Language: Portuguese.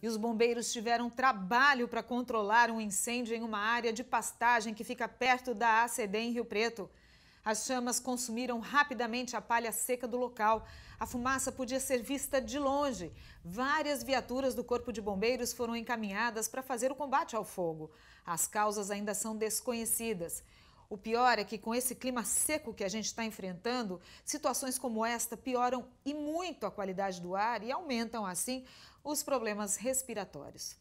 E os bombeiros tiveram trabalho para controlar um incêndio em uma área de pastagem que fica perto da ACD em Rio Preto. As chamas consumiram rapidamente a palha seca do local. A fumaça podia ser vista de longe. Várias viaturas do Corpo de Bombeiros foram encaminhadas para fazer o combate ao fogo. As causas ainda são desconhecidas. O pior é que com esse clima seco que a gente está enfrentando, situações como esta pioram e muito a qualidade do ar e aumentam, assim, os problemas respiratórios.